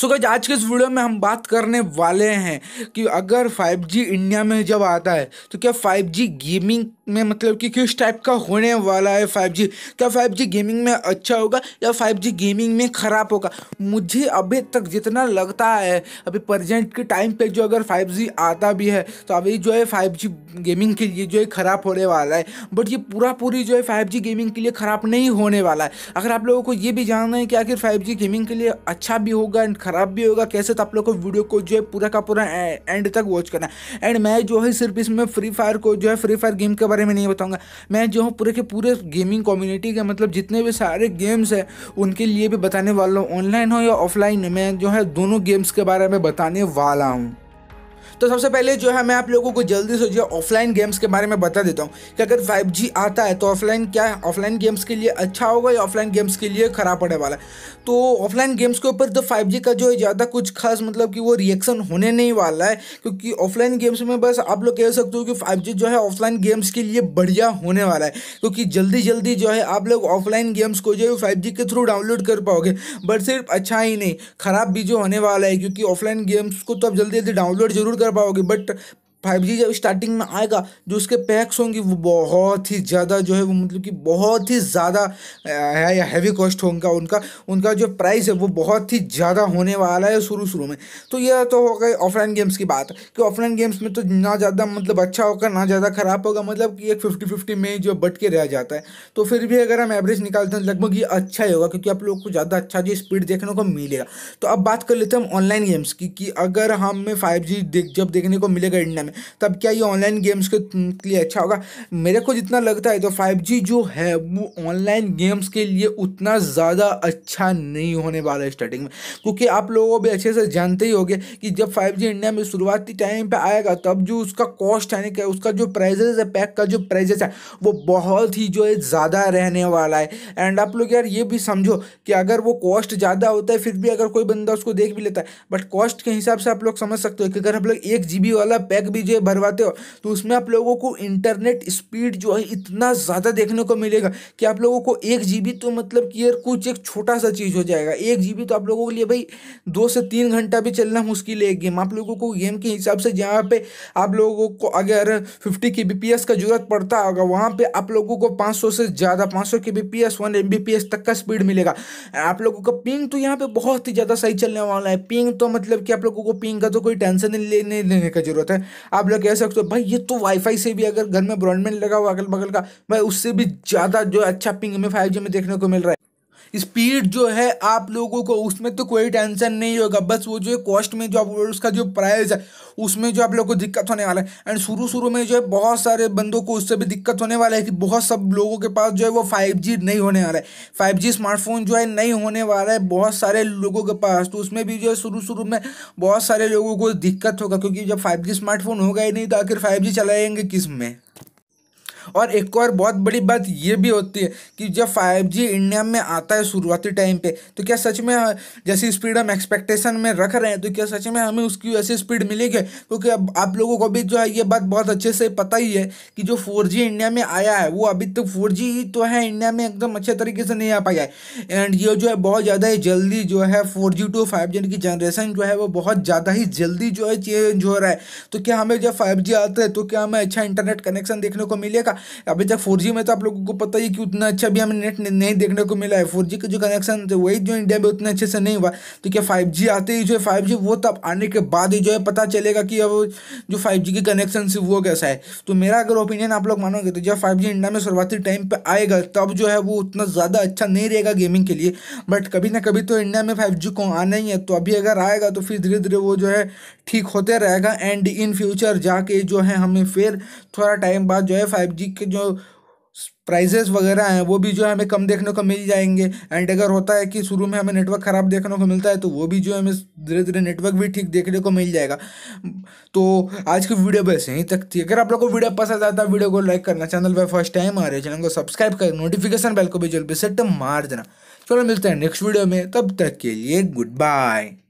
सो so, आज के इस वीडियो में हम बात करने वाले हैं कि अगर 5G इंडिया में जब आता है तो क्या 5G गेमिंग में मतलब कि किस टाइप का होने वाला है फाइव जी क्या फाइव जी गेमिंग में अच्छा होगा या फाइव जी गेमिंग में ख़राब होगा मुझे अभी तक जितना लगता है अभी प्रजेंट के टाइम पे जो अगर फाइव जी आता भी है तो अभी जो है फाइव जी गेमिंग के लिए जो है ख़राब होने वाला है बट ये पूरा पूरी जो है फाइव जी गेमिंग के लिए ख़राब नहीं होने वाला है अगर आप लोगों को ये भी जानना है कि आखिर फाइव जी गेमिंग के लिए अच्छा भी होगा एंड ख़राब भी होगा कैसे तो आप लोग को वीडियो को जो है पूरा का पूरा एंड तक वॉच करना एंड मैं जो है सिर्फ इसमें फ्री फायर को जो है फ्री फायर गेम के बारे में नहीं बताऊँगा मैं जो हूँ पूरे के पूरे गेमिंग कम्युनिटी के मतलब जितने भी सारे गेम्स हैं उनके लिए भी बताने वाला हूँ ऑनलाइन हो या ऑफलाइन मैं जो है दोनों गेम्स के बारे में बताने वाला हूँ तो सबसे पहले जो है मैं आप लोगों को जल्दी से जो ऑफलाइन गेम्स के बारे में बता देता हूँ कि अगर फाइव आता है तो ऑफलाइन क्या है ऑफलाइन गेम्स के लिए अच्छा होगा या ऑफलाइन गेम्स के लिए ख़राब पड़ने वाला है तो ऑफलाइन गेम्स के ऊपर तो फाइव का जो है ज़्यादा कुछ खास मतलब कि वो रिएक्शन होने नहीं वाला है क्योंकि ऑफलाइन गेम्स में बस आप लोग कह सकते हो कि फाइव जो है ऑफलाइन गेम्स के लिए बढ़िया होने वाला है क्योंकि जल्दी जल्दी जो है आप लोग ऑफलाइन गेम्स को जो है फाइव के थ्रू डाउनलोड कर पाओगे बट सिर्फ अच्छा ही नहीं ख़राब भी जो होने वाला है क्योंकि ऑफलाइन गेम्स को तो आप जल्दी जल्दी डाउनलोड जरूर कर पाओगे बट फाइव जी जब स्टार्टिंग में आएगा जो उसके पैक्स होंगे वो बहुत ही ज़्यादा जो है वो मतलब कि बहुत ही ज़्यादा है या हैवी कॉस्ट होगा उनका उनका जो प्राइस है वो बहुत ही ज़्यादा होने वाला है शुरू शुरू में तो यह तो हो गई ऑफलाइन गेम्स की बात कि ऑफलाइन गेम्स में तो ना ज़्यादा मतलब अच्छा होगा ना ज़्यादा ख़राब होगा मतलब कि एक फिफ्टी फिफ्टी में जो बट के रह जाता है तो फिर भी अगर हम एवरेज निकालते हैं लगभग ये अच्छा ही होगा क्योंकि आप लोग को ज़्यादा अच्छा जो स्पीड देखने को मिलेगा तो अब बात कर लेते हैं हम ऑनलाइन गेम्स की कि अगर हमें फाइव जी देख जब देखने को मिलेगा इंडिया में में तब क्या ये ऑनलाइन गेम्स के लिए अच्छा होगा मेरे को जितना लगता है तो फाइव जो है वो ऑनलाइन गेम्स के लिए उतना ज़्यादा अच्छा नहीं होने वाला है स्टार्टिंग में क्योंकि आप लोगों भी अच्छे से जानते ही होंगे कि जब फाइव इंडिया में शुरुआती टाइम पर आएगा तब जो उसका कॉस्ट है ना उसका जो प्राइजेस है पैक का जो प्राइजेस है वो बहुत ही जो है ज़्यादा रहने वाला है एंड आप लोग यार ये भी समझो कि अगर वो कॉस्ट ज़्यादा होता है फिर भी अगर कोई बंदा उसको देख भी लेता है बट कॉस्ट के हिसाब से आप लोग समझ सकते हो कि अगर आप लोग एक जी वाला पैक भी चीज़ें भरवाते हो तो उसमें आप लोगों को इंटरनेट स्पीड जो है इतना ज़्यादा देखने को मिलेगा कि आप लोगों को एक जी तो मतलब कि यार कुछ एक छोटा सा चीज़ हो जाएगा एक जी तो आप लोगों के लिए भाई दो से तीन घंटा भी चलना मुश्किल है गेम आप लोगों को गेम के हिसाब से जहाँ पर आप लोगों को अगर फिफ्टी के बी का जरूरत पड़ता होगा वहाँ पर आप लोगों को 500 से ज़्यादा पाँच सौ K B P S one M B P S तक का स्पीड मिलेगा आप लोगों का पिंग तो यहाँ पर बहुत ही ज़्यादा सही चलने वाला है पिंग तो मतलब कि आप लोगों को पिंग का तो कोई टेंशन नहीं लेने लेने का जरूरत है आप लोग कह सकते हो भाई ये तो वाईफाई से भी अगर घर में ब्रॉडबैंड लगा हुआ अगल बगल का भाई उससे भी ज़्यादा जो अच्छा पिंग में फाइव में देखने को मिल रहा है स्पीड जो है आप लोगों को उसमें तो कोई टेंशन नहीं होगा बस वो जो है कॉस्ट में जो आप उसका जो प्राइस है उसमें जो आप लोगों को दिक्कत होने वाला है एंड शुरू शुरू में जो है बहुत सारे बंदों को उससे भी दिक्कत होने वाला है कि बहुत सब लोगों के पास जो है वो फाइव नहीं होने वाला है फाइव स्मार्टफोन जो है नहीं होने वाला है बहुत सारे लोगों के पास तो उसमें भी जो है शुरू शुरू में बहुत सारे लोगों को दिक्कत होगा क्योंकि जब फाइव स्मार्टफोन होगा ही नहीं तो आखिर फाइव चलाएंगे किस में और एक और बहुत बड़ी बात ये भी होती है कि जब फाइव जी इंडिया में आता है शुरुआती टाइम पे तो क्या सच में जैसी स्पीड हम एक्सपेक्टेशन में रख रहे हैं तो क्या सच में हमें उसकी वैसी स्पीड मिलेगी क्योंकि अब आप लोगों को भी जो है ये बात बहुत अच्छे से पता ही है कि जो फोर जी इंडिया में आया है वो अभी तक फोर जी तो है इंडिया में एकदम अच्छे तरीके से नहीं आ पाया है एंड ये जो है बहुत ज़्यादा ही जल्दी जो है four G to five G की जनरेशन जो है वो बहुत ज़्यादा ही जल्दी जो है चेंज हो रहा है तो क्या हमें जब फाइव जी आता है तो क्या हमें अच्छा इंटरनेट कनेक्शन देखने को मिलेगा था अभी तक फोर में तो आप लोगों को पता ही कि उतना अच्छा भी हमें नेट नहीं देखने को मिला है फोर का जो कनेक्शन थे वही जो इंडिया में उतने अच्छे से नहीं हुआ तो क्या फाइव आते ही जो है फाइव वो तो आने के बाद ही जो है पता चलेगा कि अब जो फाइव के कनेक्शन से वो कैसा है तो मेरा अगर ओपिनियन आप लोग मानोगे तो जब फाइव इंडिया में शुरुआती टाइम पर आएगा तब जो है वो उतना ज़्यादा अच्छा नहीं रहेगा गेमिंग के लिए बट कभी ना कभी तो इंडिया में फाइव को आना ही है तो अभी अगर आएगा तो फिर धीरे धीरे वो जो है ठीक होते रहेगा एंड इन फ्यूचर जाके जो है हमें फिर थोड़ा टाइम बाद जो है फाइव जी के जो प्राइजेस वगैरह हैं वो भी जो है हमें कम देखने को मिल जाएंगे एंड अगर होता है कि शुरू में हमें नेटवर्क ख़राब देखने को मिलता है तो वो भी जो है हमें धीरे धीरे नेटवर्क भी ठीक देखने को मिल जाएगा तो आज की वीडियो बस यहीं तक थी अगर आप लोग को वीडियो पसंद आता है वीडियो को लाइक करना चैनल पर फर्स्ट टाइम आ रहे चैनल को सब्सक्राइब कर नोटिफिकेशन बेल को भी जल्दी सेट मार देना चलो मिलते हैं नेक्स्ट वीडियो में तब तक के लिए गुड बाय